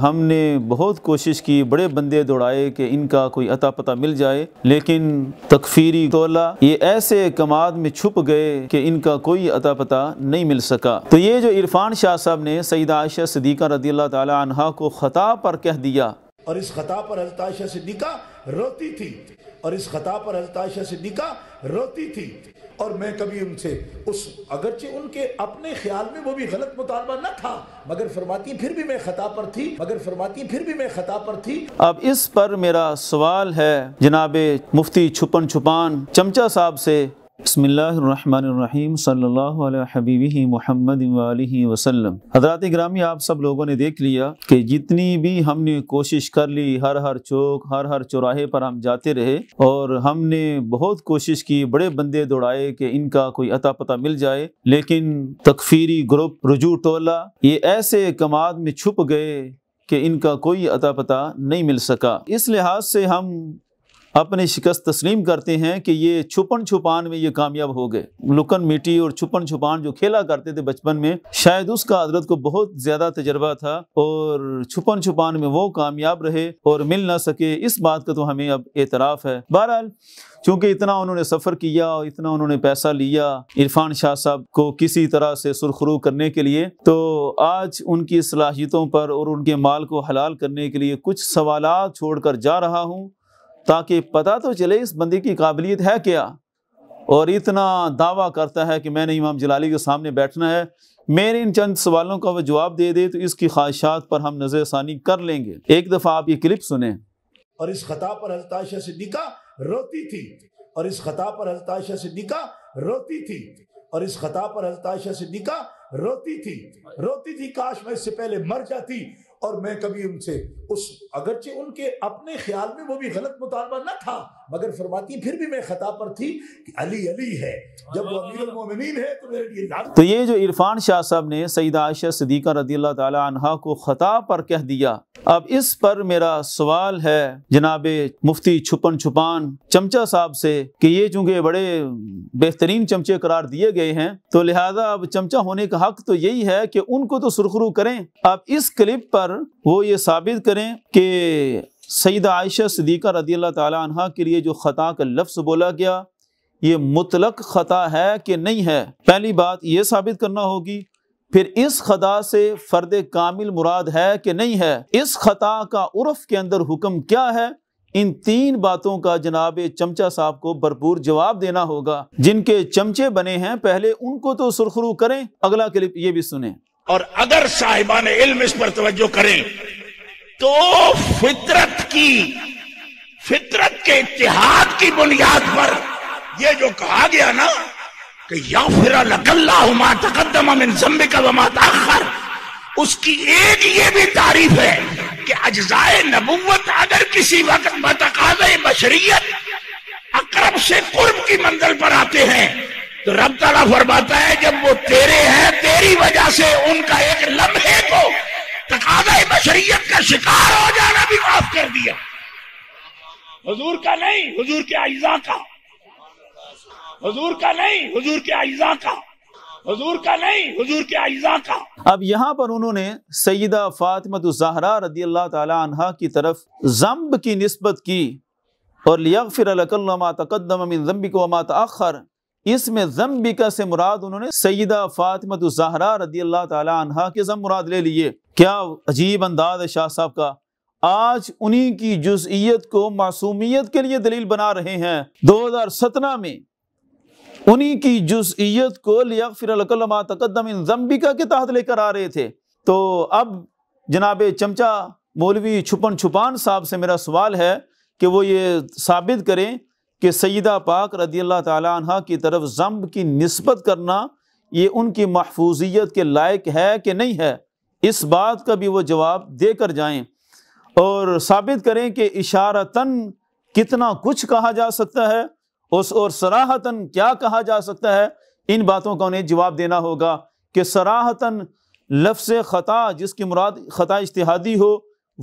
हमने बहुत कोशिश की बड़े बंदे दौड़ाए कि इनका कोई अता पता मिल जाए लेकिन तकफीरी तोला ये ऐसे कमाद में छुप गए कि इनका कोई अता पता नहीं मिल सका तो ये जो इरफान शाह साहब ने सईद आयशा सदीक़ा रदी अल्लाह तहा को ख़ता पर कह दिया और इस खता पर हजरत आयशा सिद्दीका रोती थी और इस खता पर हजरत आयशा सिद्दीका रोती थी और मैं कभी उनसे उस अगरचे उनके अपने ख्याल में वो भी गलत मुतालबा न था मगर फरमाती फिर भी मैं खता पर थी मगर फरमाती फिर भी मैं खता पर थी अब इस पर मेरा सवाल है जनाबे मुफ्ती छुपन छुपान चमचा साहब से बसमीम सबीबी महमद वसलम हजरात ग्रामी आप सब लोगों ने देख लिया कि जितनी भी हमने कोशिश कर ली हर हर चौक हर हर चौराहे पर हम जाते रहे और हमने बहुत कोशिश की बड़े बंदे दौड़ाए कि इनका कोई अता पता मिल जाए लेकिन तकफीरी ग्रुप रजू टोला ये ऐसे कमाद में छुप गए कि इनका कोई अता पता नहीं मिल सका इस लिहाज से हम अपनी शिकस्त तस्लीम करते हैं कि ये छुपन छुपान में ये कामयाब हो गए लुकन मिट्टी और छुपन छुपान जो खेला करते थे बचपन में शायद उसका हजरत को बहुत ज्यादा तजर्बा था और छुपन छुपान में वो कामयाब रहे और मिल ना सके इस बात का तो हमें अब एतराफ़ है बहरहाल चूंकि इतना उन्होंने सफ़र किया और इतना उन्होंने पैसा लिया इरफान शाह साहब को किसी तरह से सुरखरू करने के लिए तो आज उनकी सलाहियतों पर और उनके माल को हलाल करने के लिए कुछ सवाल छोड़कर जा रहा हूँ ताकि पता तो चले इस बंदी की काबिलियत है क्या और इतना दावा करता है कि मैंने इमाम जलाली के सामने बैठना है मेरे इन चंद सवालों का वह जवाब दे दे तो इसकी ख्वाहिशात पर हम नज़रसानी कर लेंगे एक दफ़ा आप ये क्लिप सुने और इस खता पर हजताशा से निका रोती थी और इस खता पर हजताशा से निका रोती थी और इस खता पर हजताशा से निका रोती थी रोती थी काश मैं इससे पहले मर जाती और मैं कभी उनसे उस अगरचे उनके अपने ख्याल में वो भी गलत मुतालबा ना था मगर फरमाती फिर भी मैं खता पर थी कि अली अली है जब वो अमीर है तो मेरे लिए तो ये जो इरफान शाह साहब ने सईद आयशा सदीक़ा रदील तहा को ख़ता पर कह दिया अब इस पर मेरा सवाल है जनाब मुफ्ती छुपन छुपान चमचा साहब से कि ये चूंकि बड़े बेहतरीन चमचे करार दिए गए हैं तो लिहाजा अब चमचा होने का हक तो यही है कि उनको तो सुरखरू करें अब इस क्लिप पर पर वो ये साबित करें कि सईद आयशा सदीक़ा रदी अल्लाह तहा के लिए जो ख़ता का लफ्ज़ बोला गया ये मुतलक ख़ता है कि नहीं है पहली बात ये साबित करना होगी फिर इस खता से फ़र्द कामिल मुराद है कि नहीं है इस खता का उर्फ के अंदर हुक्म क्या है इन तीन बातों का जनाब चमचा साहब को भरपूर जवाब देना होगा जिनके चमचे बने हैं पहले उनको तो सुरखरू करें अगला क्लिप ये भी सुने और अगर साहिबान इल्म इस पर तवज्जो करें तो फितरत की फितरत के इतिहाद की बुनियाद पर यह जो कहा गया ना कि या फिर लकल्ला तकदमा मिन ताखर उसकी एक ये भी तारीफ है कि अजाय नबूवत अगर किसी वक्त मतकाज बशरीत अकरब से कुर्ब की मंजिल पर आते हैं तो रब तला फरमाता है जब वो तेरे हैं मेरी वजह से उनका एक लम्हे को तकादा बशरीत का शिकार हो जाना भी माफ कर दिया हजूर का नहीं हजूर के आइजा का हजूर का नहीं हजूर के आइजा का हजूर का नहीं हजूर के आइजा का अब यहाँ पर उन्होंने सईदा फातिमत जहरा रदी अल्लाह तहा की तरफ जम्ब की नस्बत की और लिया फिर तकदम को अमा तखर इसमें जम्बिका से मुराद उन्होंने सईदा फातिमत जहरा रदी अल्लाह तहा के जम मुराद ले लिए क्या अजीब अंदाज है शाह साहब का आज उन्हीं की जुजियत को मासूमियत के लिए दलील बना रहे हैं दो हजार सत्रह में उन्हीं की जुजियत को लियाफिरकलमा तकदम इन जम्बिका के तहत लेकर आ रहे थे तो अब जनाब चमचा मौलवी छुपन छुपान साहब से मेरा सवाल है कि वो ये साबित करें कि सईदा पाक रदी अल्लाह तह की तरफ जम्ब की नस्बत करना ये उनकी महफूजियत के लायक है कि नहीं है इस बात का भी वो जवाब दे कर जाएँ और साबित करें कि इशारतान कितना कुछ कहा जा सकता है उस और सराहतान क्या कहा जा सकता है इन बातों का उन्हें जवाब देना होगा कि सराहतन लफ्स ख़ता जिसकी मुराद ख़ता इश्तहादी हो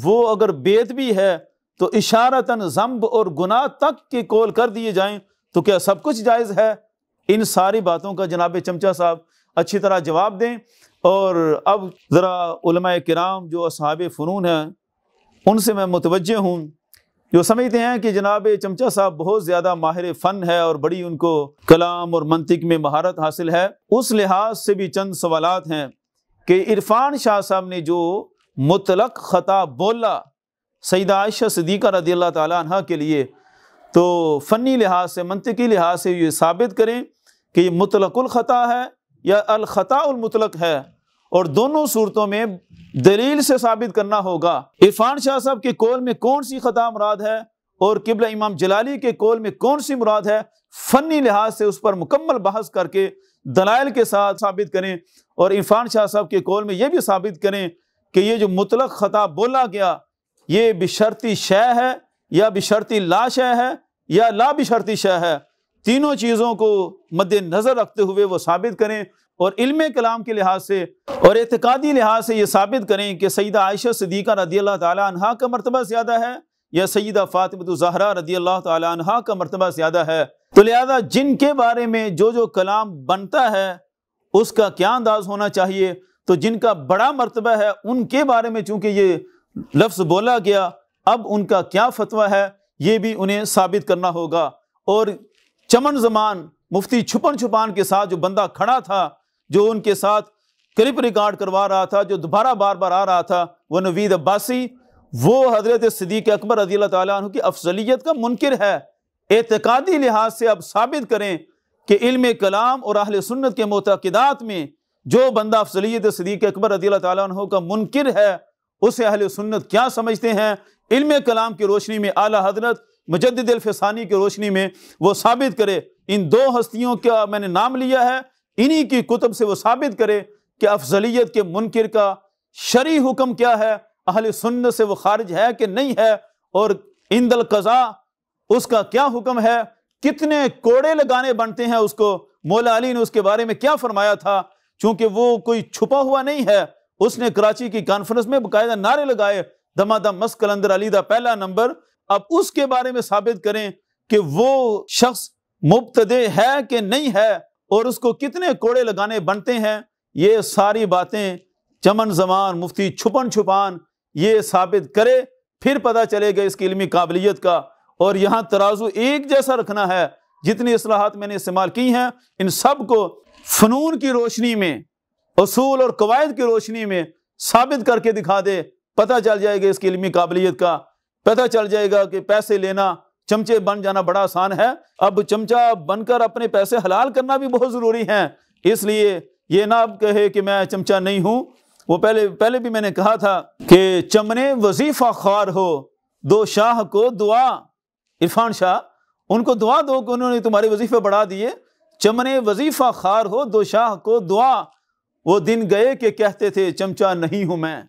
वो अगर बेत भी है तो इशारतन जम्ब और गुनाह तक के कोल कर दिए जाएं तो क्या सब कुछ जायज़ है इन सारी बातों का जनाब चमचा साहब अच्छी तरह जवाब दें और अब ज़रा कराम जो असहाब फ़नून हैं उनसे मैं मुतवज हूँ जो समझते हैं कि जनाब चमचा साहब बहुत ज़्यादा माहिर फ़न है और बड़ी उनको कलाम और मनतिक में महारत हासिल है उस लिहाज से भी चंद सवाल हैं कि इरफान शाह साहब ने जो मुतलक ख़ता बोला सईद आयशा सदीक़ा रदी अल्लाह तह के लिए तो फ़नी लिहाज से मनतकी लिहाज से ये साबित करें कि ये मुतलकुलख़ता है या अलख़तामतलक है और दोनों सूरतों में दलील से साबित करना होगा इरफान शाह साहब के कौल में कौन सी ख़ता मुराद है और किबला इमाम जलाली के कौल में कौन सी मुराद है फ़नी लिहाज से उस पर मुकम्मल बहस करके दलाइल के साथ साबित करें और इरफान शाह साहब के कौल में यह भी साबित करें कि ये जो मुतलक ख़ता बोला गया ये बिशर्ती शय है या बिशर्ती लाशय है या ला बिशर्ती शय है तीनों चीज़ों को मद्देनजर रखते हुए वो साबित करें और इल्म कलाम के लिहाज से और एतकादी लिहाज से ये साबित करें कि सईदा आयशा सदीक़ा रदी अल्लाह तहा का मरतबा ज़्यादा है या सईदा ज़हरा रदी अल्लाह तहा का मरतबा ज़्यादा है तो लिहाजा जिनके बारे में जो जो कलाम बनता है उसका क्या अंदाज़ होना चाहिए तो जिनका बड़ा मरतबा है उनके बारे में चूँकि ये लफ्ज़ बोला गया अब उनका क्या फतवा है ये भी उन्हें साबित करना होगा और चमन जमान मुफ्ती छुपन छुपान के साथ जो बंदा खड़ा था जो उनके साथ क्लिप रिकॉर्ड करवा रहा था जो दोबारा बार बार आ रहा था वह नवीद अब्बासी वो हजरत सदीक अकबर रजील तु की अफजलियत का मुनकर है एतकादी लिहाज से अब साबित करें कि इल्म कलाम और अहल सुन्नत के मतदात में जो बंदा अफजलियत सदीक अकबर रजील तु का मुनकर है उसे अहल सुन्नत क्या समझते हैं इल्म कलाम की रोशनी में आला हजरत मुजदानी की रोशनी में वो साबित करे इन दो हस्तियों का मैंने नाम लिया है इन्हीं की कुतब से वो साबित करे कि अफजलियत के मुनकर का शरी हुक्म क्या है अहल सुन्नत से वो खारिज है कि नहीं है और इंदल कज़ा उसका क्या हुक्म है कितने कोड़े लगाने बनते हैं उसको मौला अली ने उसके बारे में क्या फरमाया था चूंकि वो कोई छुपा हुआ नहीं है उसने कराची की कॉन्फ्रेंस में बाकायदा नारे लगाए दमादम मस्क कलंदर अली का पहला नंबर अब उसके बारे में साबित करें कि वो शख्स मुबतदे है कि नहीं है और उसको कितने कोड़े लगाने बनते हैं ये सारी बातें चमन जमान मुफ्ती छुपन छुपान ये साबित करे फिर पता चलेगा इसकी इलमी काबिलियत का और यहाँ तराजू एक जैसा रखना है जितनी असलाहत मैंने इस्तेमाल की हैं इन सब को फ़नून की रोशनी में असूल और कवायद की रोशनी में साबित करके दिखा दे पता चल जाएगा इसकी इलमी काबिलियत का पता चल जाएगा कि पैसे लेना चमचे बन जाना बड़ा आसान है अब चमचा बनकर अपने पैसे हलाल करना भी बहुत ज़रूरी है इसलिए ये ना अब कहे कि मैं चमचा नहीं हूँ वो पहले पहले भी मैंने कहा था कि चमने वजीफा खार हो दो शाह को दुआ इरफान शाह उनको दुआ दो कि उन्होंने तुम्हारे वजीफे बढ़ा दिए चमने वजीफा खार हो दो शाह को दुआ वो दिन गए के कहते थे चमचा नहीं हूँ मैं